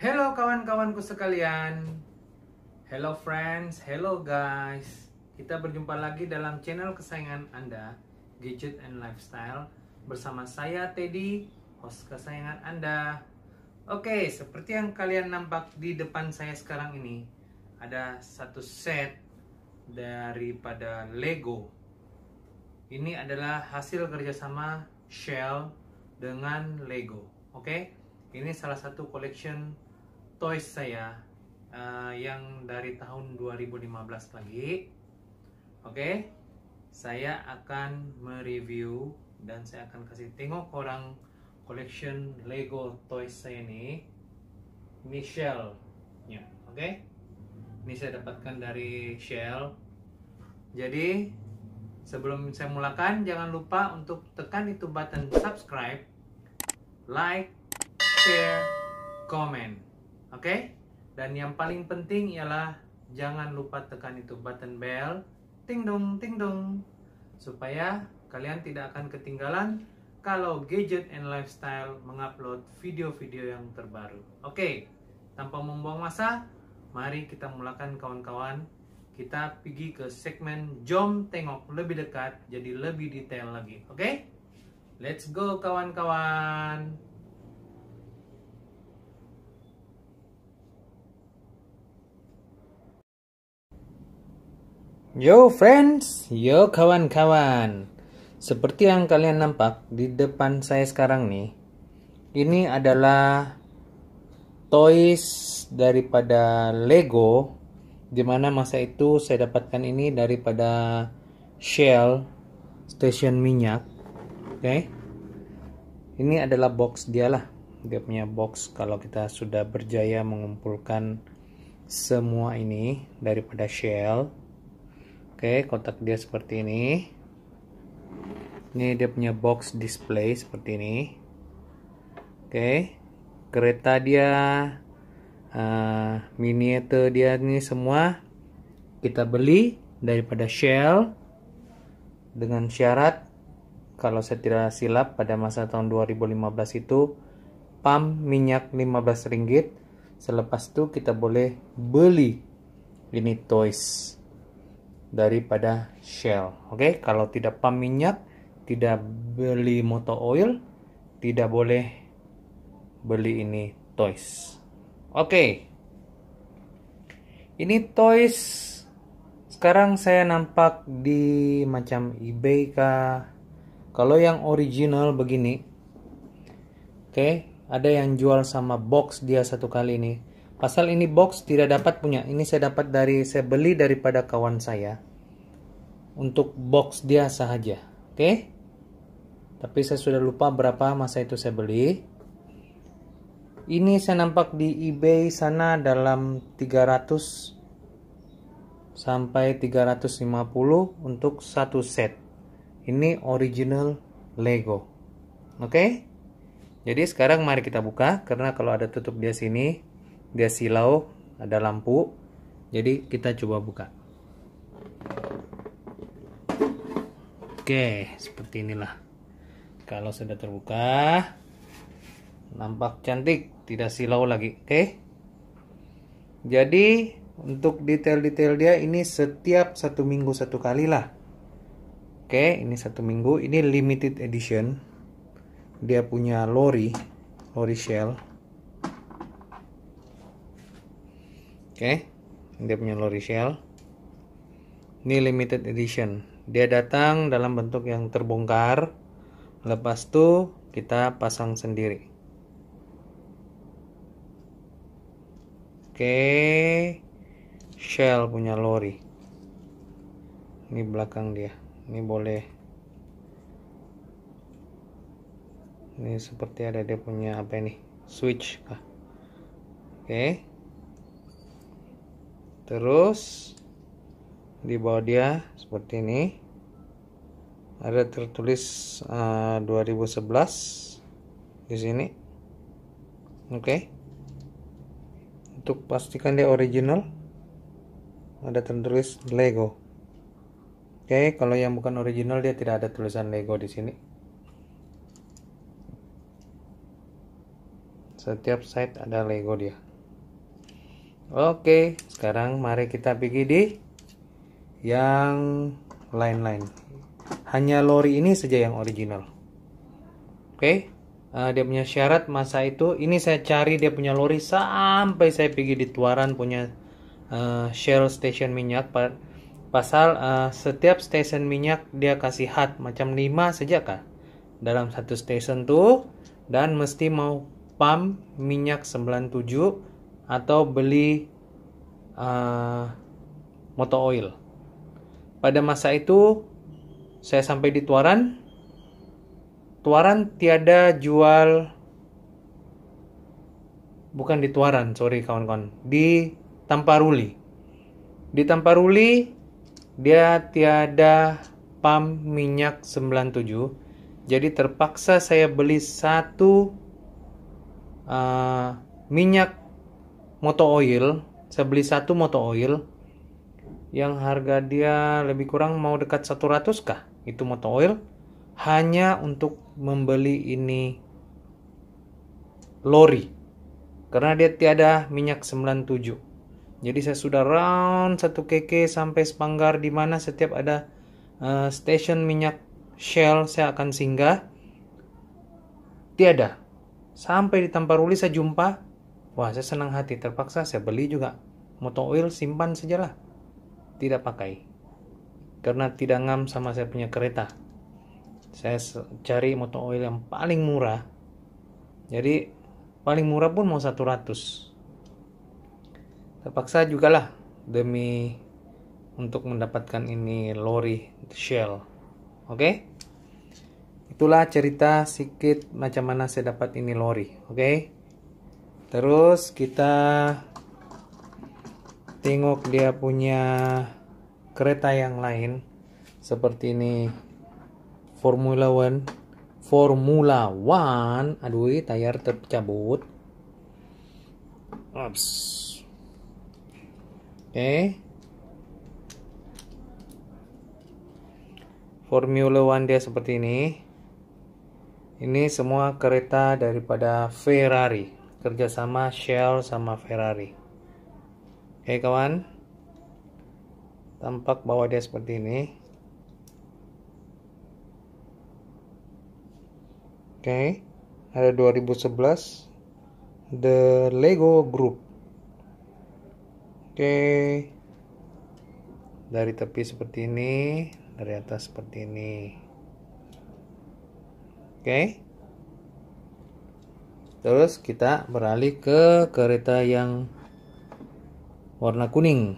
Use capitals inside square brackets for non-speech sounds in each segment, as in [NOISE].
Hello kawan-kawanku sekalian Hello friends, hello guys Kita berjumpa lagi dalam channel kesayangan Anda Gadget and Lifestyle Bersama saya Teddy, host kesayangan Anda Oke, seperti yang kalian nampak di depan saya sekarang ini ada satu set daripada Lego. Ini adalah hasil kerjasama Shell dengan Lego. Oke, okay? ini salah satu collection toys saya uh, yang dari tahun 2015 lagi. Oke, okay? saya akan mereview dan saya akan kasih tengok orang collection Lego toys saya ini. michelle ya nya oke? Okay? ini saya dapatkan dari Shell jadi sebelum saya mulakan jangan lupa untuk tekan itu button subscribe like share comment, oke okay? dan yang paling penting ialah jangan lupa tekan itu button bell ting dong ting dong supaya kalian tidak akan ketinggalan kalau gadget and lifestyle mengupload video-video yang terbaru oke okay, tanpa membuang masa Mari kita mulakan kawan-kawan. Kita pergi ke segmen jom tengok lebih dekat jadi lebih detail lagi. Oke? Okay? Let's go kawan-kawan. Yo friends, yo kawan-kawan. Seperti yang kalian nampak di depan saya sekarang nih, ini adalah toys daripada Lego di mana masa itu saya dapatkan ini daripada Shell Station minyak oke okay. ini adalah box dialah dia punya box kalau kita sudah berjaya mengumpulkan semua ini daripada Shell oke okay, kotak dia seperti ini ini dia punya box display seperti ini oke okay kereta dia uh, eh, miniatur dia ini semua kita beli daripada Shell dengan syarat kalau saya tidak silap pada masa tahun 2015 itu pam minyak 15 ringgit selepas itu kita boleh beli ini toys daripada Shell oke okay? kalau tidak pam minyak tidak beli motor oil tidak boleh beli ini toys. Oke. Okay. Ini toys sekarang saya nampak di macam eBay kah. Kalau yang original begini. Oke, okay. ada yang jual sama box dia satu kali ini. Pasal ini box tidak dapat punya. Ini saya dapat dari saya beli daripada kawan saya. Untuk box dia saja. Oke. Okay? Tapi saya sudah lupa berapa masa itu saya beli ini saya nampak di eBay sana dalam 300 sampai 350 untuk satu set ini original Lego oke okay? jadi sekarang mari kita buka karena kalau ada tutup dia sini dia silau ada lampu jadi kita coba buka oke okay, seperti inilah kalau sudah terbuka nampak cantik tidak silau lagi oke jadi untuk detail-detail dia ini setiap satu minggu satu kali lah oke ini satu minggu ini limited edition dia punya lori lori shell oke dia punya lori shell ini limited edition dia datang dalam bentuk yang terbongkar lepas itu kita pasang sendiri Oke, Shell punya lori ini belakang dia ini boleh ini seperti ada dia punya apa ini switch kah oke terus di bawah dia seperti ini ada tertulis uh, eh, 2011 di sini oke okay untuk pastikan dia original ada tertulis Lego oke kalau yang bukan original dia tidak ada tulisan Lego di sini setiap site ada Lego dia oke sekarang mari kita pergi di yang lain-lain hanya lori ini saja yang original oke okay? uh, dia punya syarat masa itu ini saya cari dia punya lori sampai saya pergi di Tuaran punya uh, Shell station minyak pasal uh, setiap station minyak dia kasih hat macam 5 saja kah dalam satu station tuh dan mesti mau pump minyak 97 atau beli uh, motor oil pada masa itu saya sampai di Tuaran Tuaran tiada jual bukan di Tuaran, sorry kawan-kawan. Di Tamparuli. Di Tamparuli dia tiada pam minyak 97. Jadi terpaksa saya beli satu uh, minyak moto oil. Saya beli satu moto oil yang harga dia lebih kurang mau dekat 100 kah? Itu moto oil hanya untuk membeli ini lori karena dia tiada minyak 97 jadi saya sudah round satu keke sampai sepanggar di mana setiap ada uh, eh, station minyak Shell saya akan singgah tiada sampai di Tamparuli saya jumpa wah saya senang hati terpaksa saya beli juga motor oil simpan sajalah tidak pakai karena tidak ngam sama saya punya kereta saya cari motor oil yang paling murah jadi paling murah pun mau 100 terpaksa juga lah demi untuk mendapatkan ini lori shell oke okay? itulah cerita sedikit macam mana saya dapat ini lori oke okay? terus kita tengok dia punya kereta yang lain seperti ini Formula One Formula One aduh tayar tercabut Ops. oke okay. Formula One dia seperti ini ini semua kereta daripada Ferrari kerjasama Shell sama Ferrari oke okay, kawan tampak bawah dia seperti ini okay. ada 2011 The Lego Group oke okay. dari tepi seperti ini dari atas seperti ini oke okay. terus kita beralih ke kereta yang warna kuning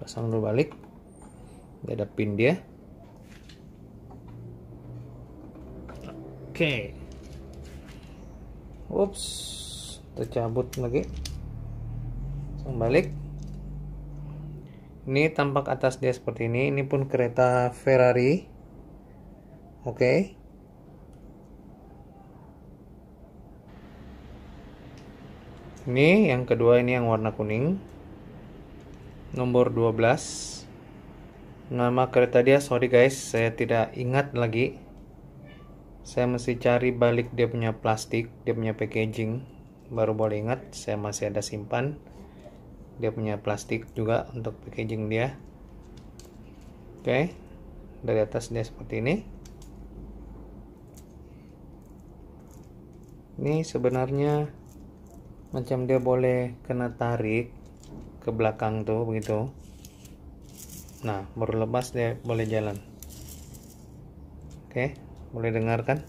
pasang dulu balik nggak ada pin dia okay. ups tercabut lagi balik ini tampak atas dia seperti ini ini pun kereta Ferrari oke okay. ini yang kedua ini yang warna kuning nomor 12 nama kereta dia sorry guys saya tidak ingat lagi saya mesti cari balik dia punya plastik dia punya packaging baru boleh ingat saya masih ada simpan dia punya plastik juga untuk packaging dia oke dari atas dia seperti ini ini sebenarnya macam dia boleh kena tarik ke belakang tuh begitu nah baru lepas dia boleh jalan oke okay boleh dengarkan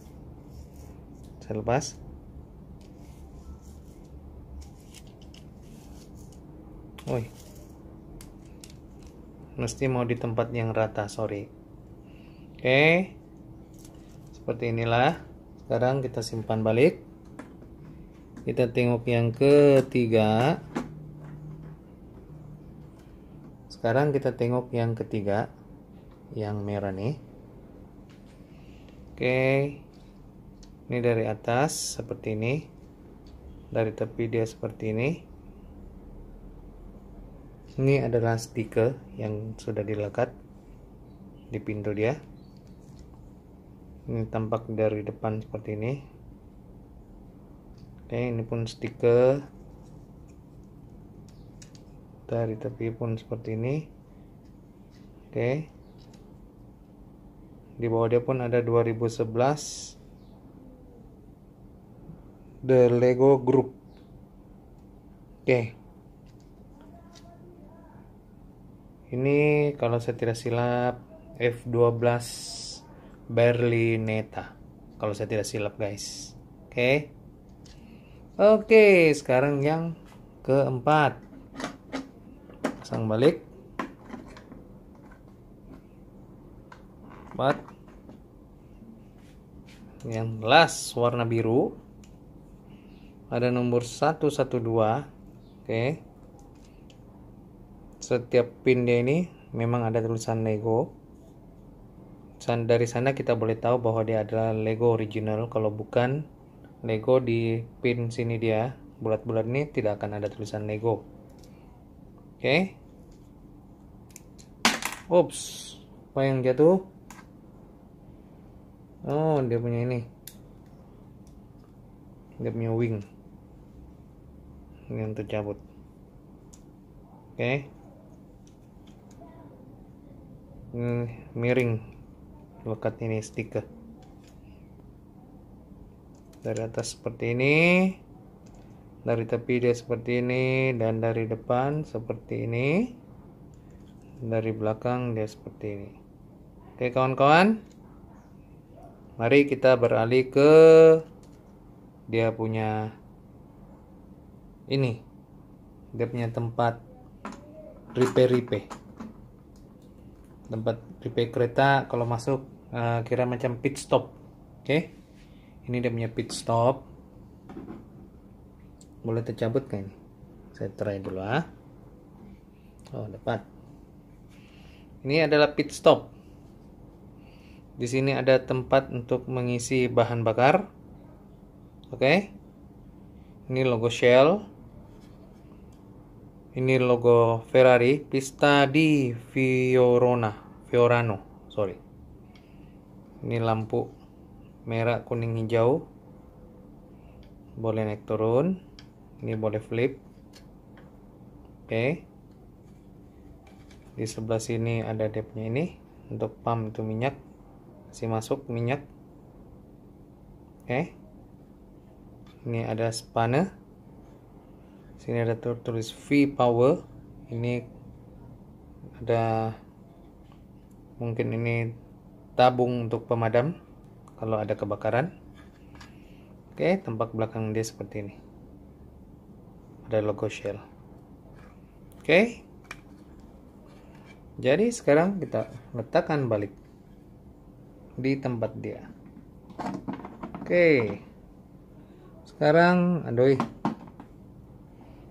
saya lepas woi mesti mau di tempat yang rata sorry oke seperti inilah sekarang kita simpan balik kita tengok yang ketiga sekarang kita tengok yang ketiga yang merah nih oke ini dari atas seperti ini dari tepi dia seperti ini ini adalah stiker yang sudah dilekat di pintu dia ini tampak dari depan seperti ini oke ini pun stiker dari tepi pun seperti ini oke di bawah dia pun ada 2011 The Lego Group oke okay. ini kalau saya tidak silap F12 Berlinetta kalau saya tidak silap guys oke okay. oke okay, sekarang yang keempat pasang balik Empat. Yang 19 warna biru ada nomor 112 oke okay. setiap dia ini memang ada tulisan Lego dari sana kita boleh tahu bahwa dia adalah Lego original kalau bukan Lego di pin sini dia bulat-bulat ini tidak akan ada tulisan Lego oke okay. Ups, apa yang jatuh? oh dia punya ini dia punya wing ini untuk cabut oke okay. miring lekat ini stiker dari atas seperti ini dari tepi dia seperti ini dan dari depan seperti ini dari belakang dia seperti ini oke kawan-kawan Mari kita beralih ke dia punya ini. Dia punya tempat ripe-ripe. Tempat ripe kereta kalau masuk eh, kira macam pit stop. Oke. Okay? Ini dia punya pit stop. Boleh tercabut kan ini? Saya try dulu ah. Oh, dapat. Ini adalah pit stop di sini ada tempat untuk mengisi bahan bakar. Oke. Okay. Ini logo Shell. Ini logo Ferrari, pista di Fiorona, Fiorano, sorry. Ini lampu merah, kuning, hijau. Boleh naik turun. Ini boleh flip. Oke. Okay. Di sebelah sini ada depnya ini untuk pump itu minyak masih masuk minyak oke okay. ini ada spanner sini ada tertulis V power ini ada mungkin ini tabung untuk pemadam kalau ada kebakaran oke okay, tempat belakang dia seperti ini ada logo Shell oke okay. jadi sekarang kita letakkan balik di tempat dia oke sekarang aduh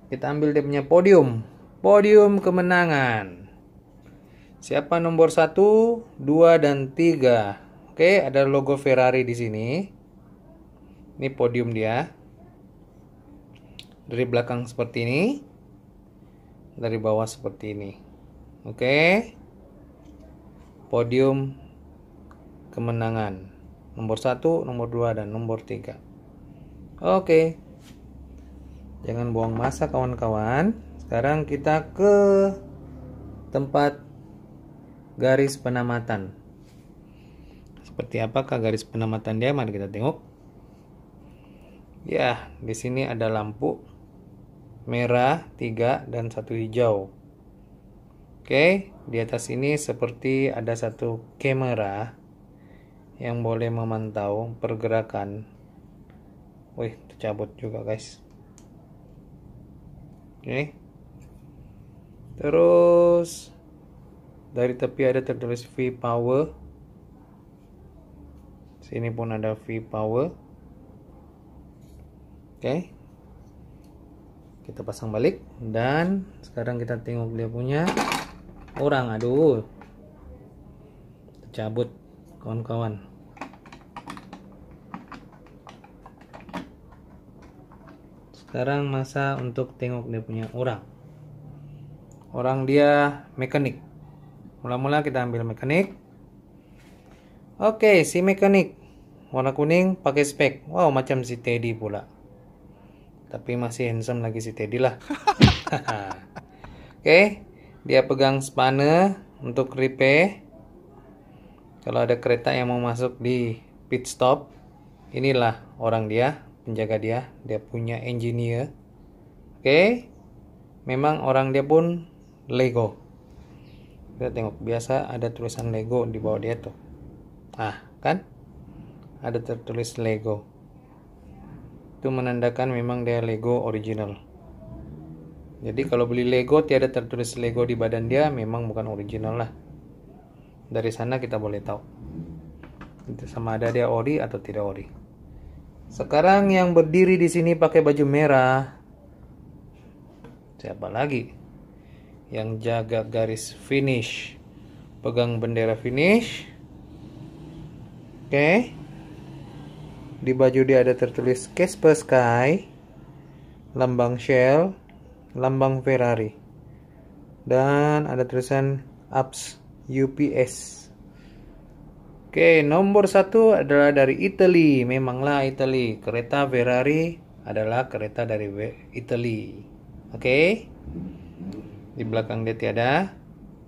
kita ambil dia punya podium podium kemenangan siapa nomor satu, dua dan tiga. oke ada logo Ferrari di sini ini podium dia dari belakang seperti ini dari bawah seperti ini oke podium kemenangan. Nomor 1, nomor 2, dan nomor 3. Oke. Jangan buang masa kawan-kawan. Sekarang kita ke tempat garis penamatan. Seperti apakah garis penamatan dia? Mari kita tengok. Ya, di sini ada lampu merah tiga dan satu hijau. Oke, di atas ini seperti ada satu kamera yang boleh memantau pergerakan wih tercabut juga guys ini terus dari tepi ada tertulis V power sini pun ada V power oke okay. kita pasang balik dan sekarang kita tengok dia punya orang aduh tercabut kawan-kawan sekarang masa untuk tengok dia punya orang orang dia mekanik mula-mula kita ambil mekanik oke si mekanik warna kuning pakai spek wow macam si Teddy pula tapi masih handsome lagi si Teddy lah [LAUGHS] [LAUGHS] oke dia pegang spanner untuk repair kalau ada kereta yang mau masuk di pit stop, inilah orang dia, penjaga dia, dia punya engineer. Oke. Okay? Memang orang dia pun Lego. Kita tengok biasa ada tulisan Lego di bawah dia tuh. Ah, kan? Ada tertulis Lego. Itu menandakan memang dia Lego original. Jadi kalau beli Lego tiada tertulis Lego di badan dia memang bukan original lah dari sana kita boleh tahu itu sama ada dia ori atau tidak ori sekarang yang berdiri di sini pakai baju merah siapa lagi yang jaga garis finish pegang bendera finish oke okay. di baju dia ada tertulis Casper Sky lambang Shell lambang Ferrari dan ada tulisan ups UPS. Oke, nomor satu adalah dari Italy. Memanglah Italy. Kereta Ferrari adalah kereta dari Italy. Oke. Di belakang dia tiada.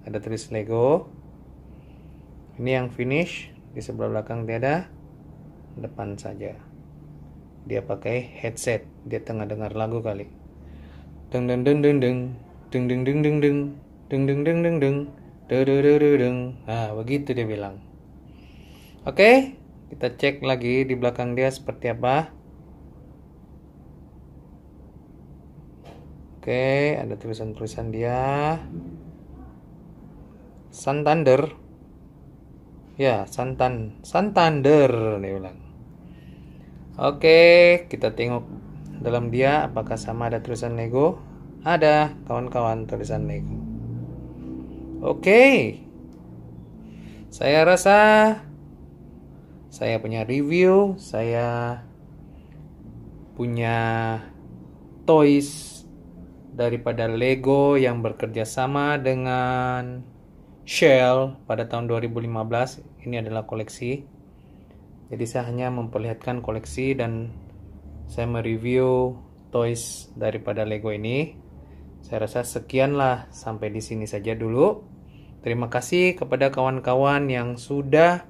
Ada tulis Lego. Ini yang finish. Di sebelah belakang ada. Depan saja. Dia pakai headset. Dia tengah dengar lagu kali. Deng deng deng deng deng. Deng deng deng deng deng. Deng deng deng deng deng. deng Dududududung. Nah, begitu dia bilang. Oke, kita cek lagi di belakang dia seperti apa. Oke, ada tulisan-tulisan dia. Santander. Ya, Santan. Santander dia bilang. Oke, kita tengok dalam dia apakah sama ada tulisan Lego? Ada, kawan-kawan tulisan Lego. Oke. Saya rasa saya punya review, saya punya toys daripada Lego yang bekerja sama dengan Shell pada tahun 2015. Ini adalah koleksi. Jadi saya hanya memperlihatkan koleksi dan saya mereview toys daripada Lego ini. Saya rasa sekianlah sampai di sini saja dulu. Terima kasih kepada kawan-kawan yang sudah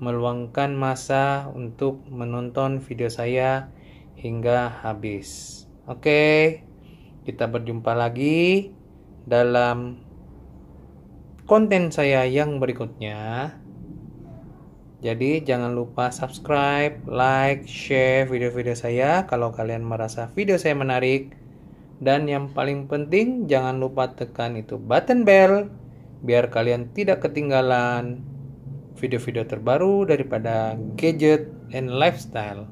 meluangkan masa untuk menonton video saya hingga habis. Oke, kita berjumpa lagi dalam konten saya yang berikutnya. Jadi jangan lupa subscribe, like, share video-video saya kalau kalian merasa video saya menarik dan yang paling penting, jangan lupa tekan itu button bell biar kalian tidak ketinggalan video-video terbaru daripada gadget and lifestyle.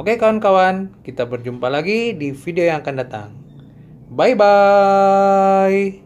Oke kawan-kawan, kita berjumpa lagi di video yang akan datang. Bye bye.